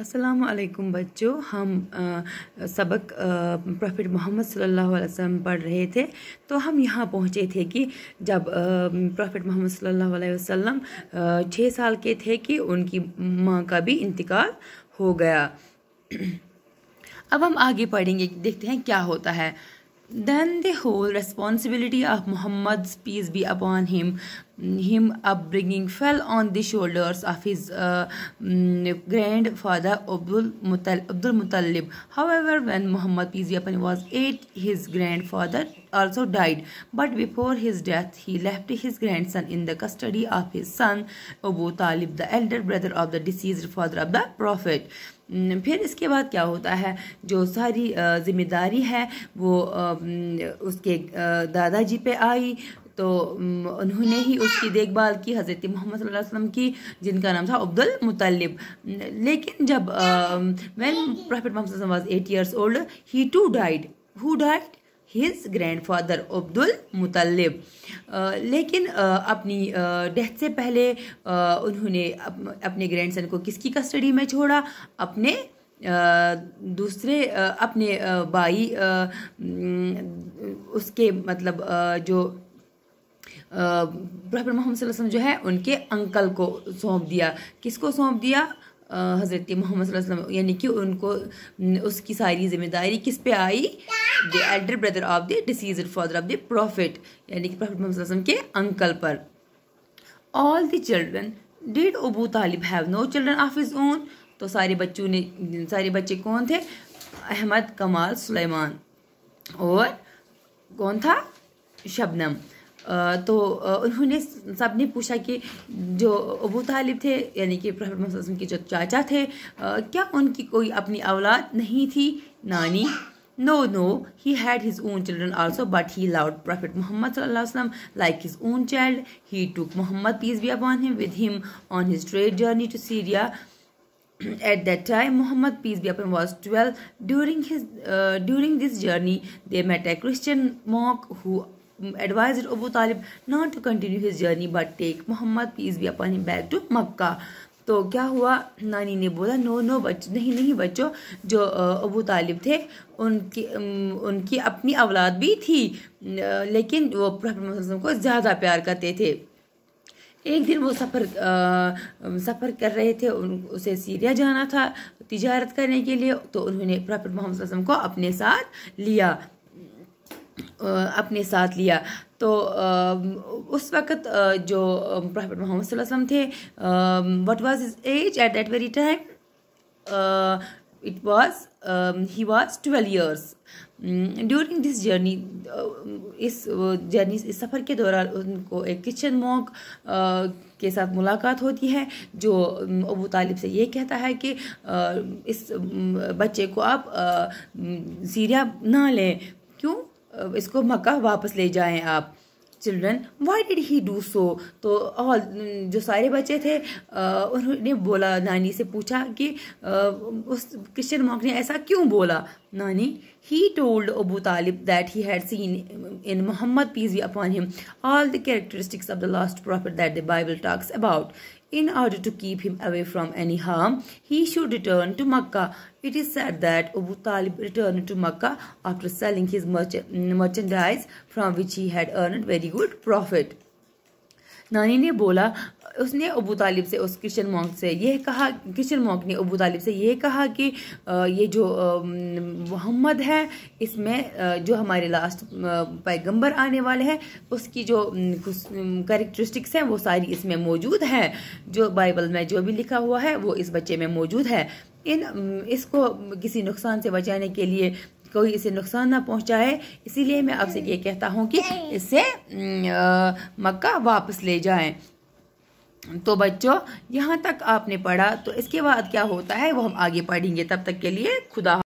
असलकुम बच्चों हम आ, सबक प्रॉफिट मोहम्मद सल्लल्लाहु अलैहि वसल्लम पढ़ रहे थे तो हम यहाँ पहुँचे थे कि जब प्रॉफिट मोहम्मद सल्लल्लाहु अलैहि वसल्लम छः साल के थे कि उनकी माँ का भी इंतकाल हो गया अब हम आगे पढ़ेंगे देखते हैं क्या होता है then they whole responsibility of Mohammad peace be upon him him upbringing fell on the shoulders of his uh, grandfather Abdul Muttalib. However, when Muhammad Peace be upon him was 8, his grandfather also died. But before his death, he left his grandson in the custody of his son Abu Talib, the elder brother of the deceased father of the Prophet. फिर इसके बाद क्या होता है जो सारी ज़िम्मेदारी है वो उसके दादाजी पे आई तो उन्होंने ही उसकी देखभाल की हज़रत मोहम्मद वसल्लम की जिनका नाम था अब्दुल मुतलब लेकिन जब when prophet Mohammad was eight years old ही too died who died his grandfather Abdul Muttalib लेकिन आ, अपनी डेथ से पहले आ, उन्होंने अप, अपने ग्रैंड सन को किसकी कस्टडी में छोड़ा अपने आ, दूसरे अपने भाई उसके मतलब जो ब्रह्म मोहम्मद जो है उनके अंकल को सौंप दिया किसको सौंप दिया हज़रत मोहम्मद यानी कि उनको उसकी सारी जिम्मेदारी किस पे आई the elder brother of the deceased father of the prophet यानी कि प्रॉफिट मोहम्मद के अंकल पर all the children did Abu Talib have no children of his own तो सारे बच्चों ने सारे बच्चे कौन थे अहमद कमाल सुलेमान और कौन था शबनम तो उन्होंने सब ने पूछा कि जो अबू तालिब थे यानी कि प्रोफेट प्रोफेसम के जो चाचा थे क्या उनकी कोई अपनी औलाद नहीं थी नानी no no he had his own children also but he loved prophet Mohammad वसलम like his own child he took Mohammad peace be upon him with him on his trade journey to Syria at that time Mohammad peace be upon was twelve during his during this journey they met a Christian monk who advised Abu Talib not to continue his journey but take Muhammad peace be upon him back to Makkah. तो क्या हुआ नानी ने बोला no no बच नहीं नहीं बच्चों जो अबू तालिब थे उनकी उनकी अपनी औलाद भी थी लेकिन वो प्रॉफिट को ज़्यादा प्यार करते थे एक दिन वो सफ़र सफ़र कर रहे थे उन उसे सीरिया जाना था तिजारत करने के लिए तो उन्होंने प्रॉफिट मोहम्मद को अपने साथ लिया अपने साथ लिया तो उस वक़्त जो प्रॉफिट मोहम्मद वसल्लम थे what was his age at that very time it was he was twelve years during this journey इस जर्नी इस सफ़र के दौरान उनको एक किचन मॉक के साथ मुलाकात होती है जो अबू तालिब से ये कहता है कि इस बच्चे को आप सीरिया ना लें इसको मक्का वापस ले जाएं आप children why did he do so तो और जो सारे बच्चे थे उन्होंने बोला नानी से पूछा कि उस क्रिश्चन मॉक ने ऐसा क्यों बोला Nani, he told Abu Talib that he had seen uh, in Muhammad, peace be upon him, all the characteristics of the last prophet that the Bible talks about. In order to keep him away from any harm, he should return to Mecca. It is said that Abu Talib returned to Mecca after selling his merchandise from which he had earned very good profit. नानी ने बोला उसने अबू तालिब से उस Kishan mock से यह कहा Kishan mock ने अबू तालिब से यह कहा कि ये जो मोहम्मद है इसमें जो हमारे लास्ट पैगंबर आने वाले हैं उसकी जो करेक्टरिस्टिक्स हैं वो सारी इसमें मौजूद हैं जो बाइबल में जो भी लिखा हुआ है वो इस बच्चे में मौजूद है इन इसको किसी नुकसान से बचाने के लिए कोई इसे नुकसान ना है इसीलिए मैं आपसे ये कहता हूँ कि इसे मक्का वापस ले जाएं तो बच्चों यहाँ तक आपने पढ़ा तो इसके बाद क्या होता है वो हम आगे पढ़ेंगे तब तक के लिए खुदा